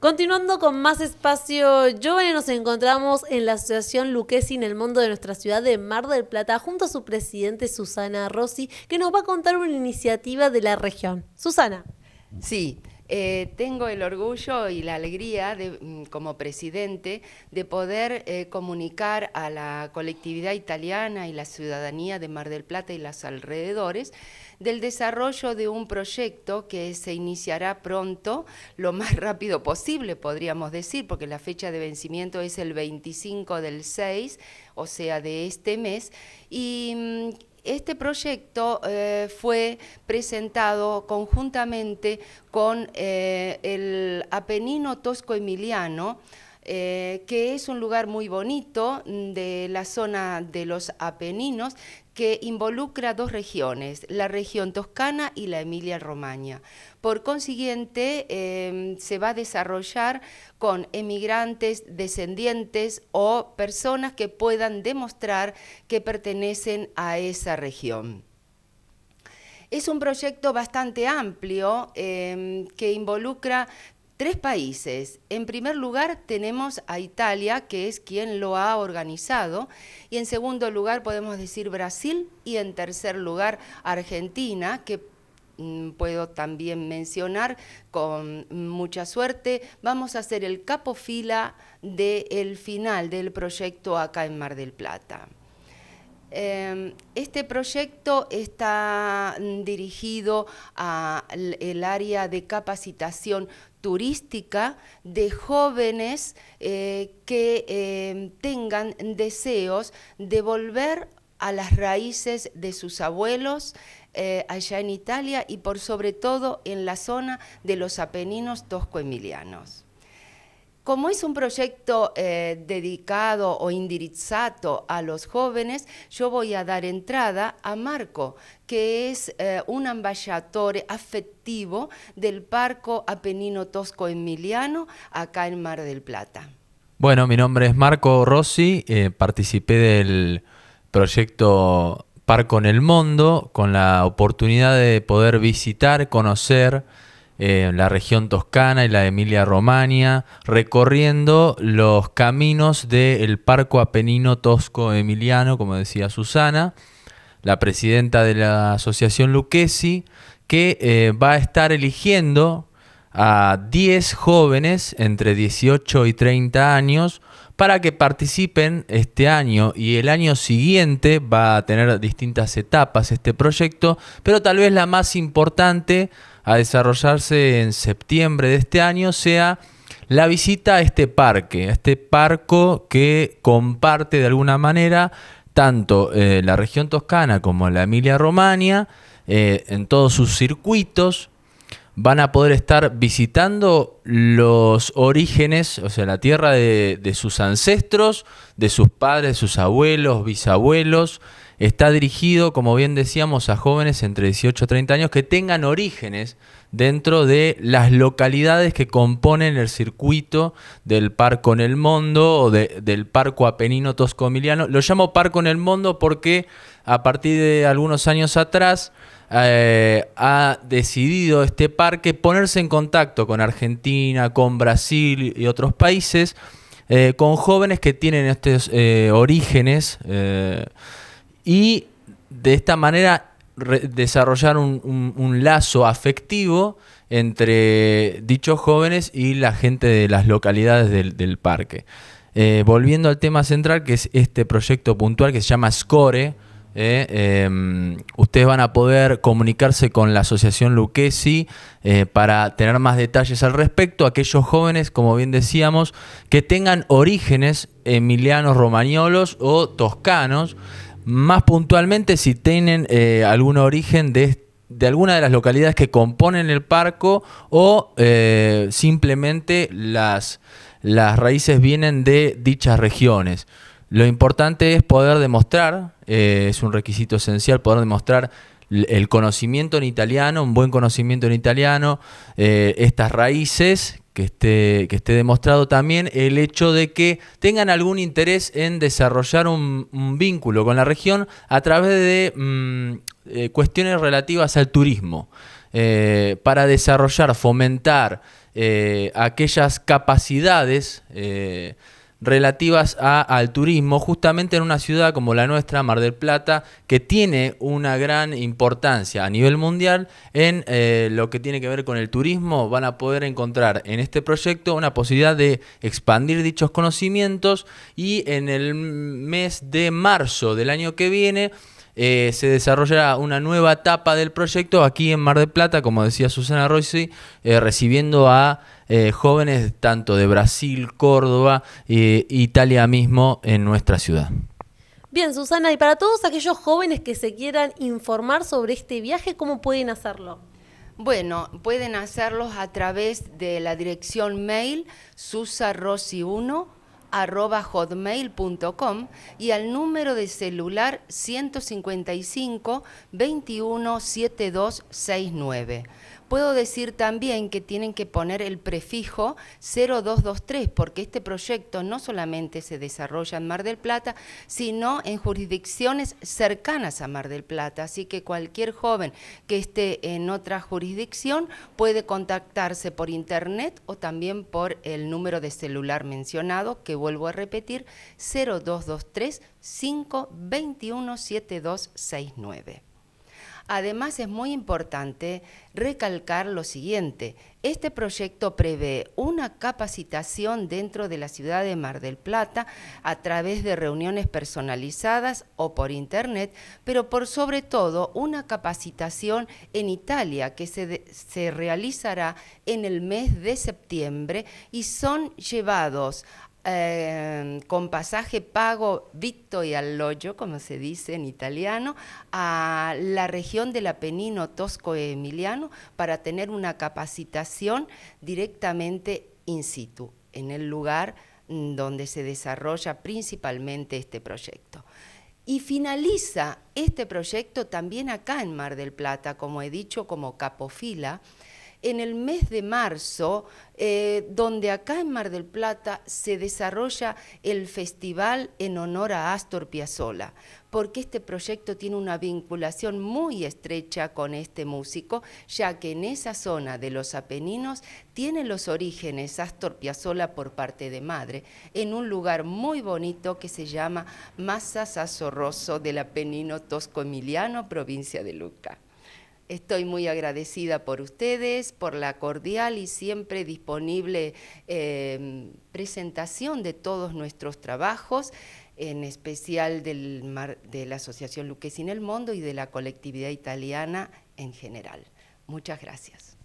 Continuando con más espacio, hoy nos encontramos en la Asociación Luquesi en el mundo de nuestra ciudad de Mar del Plata junto a su presidente Susana Rossi, que nos va a contar una iniciativa de la región. Susana. Sí, eh, tengo el orgullo y la alegría mm, como presidente de poder eh, comunicar a la colectividad italiana y la ciudadanía de Mar del Plata y los alrededores del desarrollo de un proyecto que se iniciará pronto, lo más rápido posible podríamos decir, porque la fecha de vencimiento es el 25 del 6, o sea, de este mes, y mm, este proyecto eh, fue presentado conjuntamente con eh, el Apenino Tosco Emiliano, eh, que es un lugar muy bonito mm, de la zona de los Apeninos, que involucra dos regiones, la región toscana y la Emilia-Romaña. Por consiguiente, em, se va a desarrollar con emigrantes, descendientes o personas que puedan demostrar que pertenecen a esa región. Es un proyecto bastante amplio em, que involucra Tres países. En primer lugar tenemos a Italia, que es quien lo ha organizado, y en segundo lugar podemos decir Brasil, y en tercer lugar Argentina, que mm, puedo también mencionar con mucha suerte, vamos a hacer el capofila del final del proyecto acá en Mar del Plata. Em, este proyecto está dirigido al área de capacitación turística de jóvenes eh, que em, tengan deseos de volver a las raíces de sus abuelos eh, allá en Italia y por sobre todo en la zona de los Apeninos tosco-emilianos. Como es un proyecto eh, dedicado o indirizzato a los jóvenes, yo voy a dar entrada a Marco, que es eh, un ambasciatore afectivo del Parco Apenino Tosco Emiliano, acá en Mar del Plata. Bueno, mi nombre es Marco Rossi, eh, participé del proyecto Parco en el Mundo con la oportunidad de poder visitar, conocer, la región toscana y la Emilia-Romagna, recorriendo los caminos del Parco Apenino Tosco Emiliano, como decía Susana, la presidenta de la Asociación Luquesi... que eh, va a estar eligiendo a 10 jóvenes entre 18 y 30 años para que participen este año y el año siguiente va a tener distintas etapas este proyecto, pero tal vez la más importante a desarrollarse en septiembre de este año sea la visita a este parque, a este parco que comparte de alguna manera tanto eh, la región toscana como la Emilia Romagna eh, en todos sus circuitos, van a poder estar visitando los orígenes, o sea, la tierra de, sus ancestros, de sus padres, sus abuelos, bisabuelos. Está dirigido, como bien decíamos, a jóvenes entre 18 y 30 años que tengan orígenes dentro de las localidades que componen el circuito del Parco en el Mundo o del Parco Apenino Toscomiliano. Lo llamo Parco en el Mundo porque a partir de algunos años atrás eh, ha decidido este parque ponerse en contacto con Argentina, con Brasil y otros países, eh, con jóvenes que tienen estos eh, orígenes y de esta manera desarrollar un, lazo afectivo entre dichos jóvenes y la gente de las localidades del, parque. volviendo al tema central, que es este proyecto puntual que se llama SCORE, ¿eh? Em, ustedes van a poder comunicarse con la Asociación Luquesi eh, para tener más detalles al respecto. Aquellos jóvenes, como bien decíamos, que tengan orígenes emilianos, romañolos o toscanos, más puntualmente si tienen eh, algún origen de, alguna de las localidades que componen el parco o simplemente las, las raíces vienen de dichas regiones. Lo importante es poder demostrar, eh, es un requisito esencial, poder demostrar el conocimiento en italiano, un buen conocimiento en italiano, eh, estas raíces, que esté, que esté demostrado también el hecho de que tengan algún interés en desarrollar un, vínculo con la región a través de mm, eh, cuestiones relativas al turismo, para desarrollar, fomentar aquellas capacidades relativas al turismo, justamente en una ciudad como la nuestra, Mar del Plata, que tiene una gran importancia a nivel mundial en eh, lo que tiene que ver con el turismo, van a poder encontrar en este proyecto una posibilidad de expandir dichos conocimientos y en el mes de marzo del año que viene, eh, se desarrollará una nueva etapa del proyecto aquí en Mar del Plata, como decía Susana Rossi, eh, recibiendo a eh, jóvenes tanto de Brasil, Córdoba, e Italia mismo en nuestra ciudad. Bien, Susana, y para todos aquellos jóvenes que se quieran informar sobre este viaje, ¿cómo pueden hacerlo? Bueno, pueden hacerlo a través de la dirección mail susarossi1 hotmail.com y al número de celular 155 21 7269. Puedo decir también que tienen que poner el prefijo 0223 porque este proyecto no solamente se desarrolla en Mar del Plata, sino en jurisdicciones cercanas a Mar del Plata. Así que cualquier joven que esté en otra jurisdicción puede contactarse por internet o también por el número de celular mencionado, que vuelvo a repetir, 0223 521 Además, es muy importante recalcar lo siguiente. Este proyecto prevé una capacitación dentro de la ciudad de Mar del Plata a través de reuniones personalizadas o por internet, pero por sobre todo una capacitación en Italia que se, realizará en el mes de septiembre y son llevados eh, con pasaje pago Victo y Alloyo, como se dice en italiano, a la región del Apenino Tosco Emiliano para tener una capacitación directamente in situ, en el lugar mm, donde se desarrolla principalmente este proyecto. Y finaliza este proyecto también acá en Mar del Plata, como he dicho, como capofila en el mes de marzo, eh, donde acá en Mar del Plata se desarrolla el festival en honor a Astor Piazzolla, porque este proyecto tiene una vinculación muy estrecha con este músico, ya que en esa zona de los Apeninos tiene los orígenes Astor Piazzolla por parte de madre, en un lugar muy bonito que se llama Massa Sazorroso del Apenino Tosco Emiliano, provincia de Lucca. Estoy muy agradecida por ustedes, por la cordial y siempre disponible em, presentación de todos nuestros trabajos, en especial del de la Asociación en El Mundo y de la colectividad italiana en general. Muchas gracias.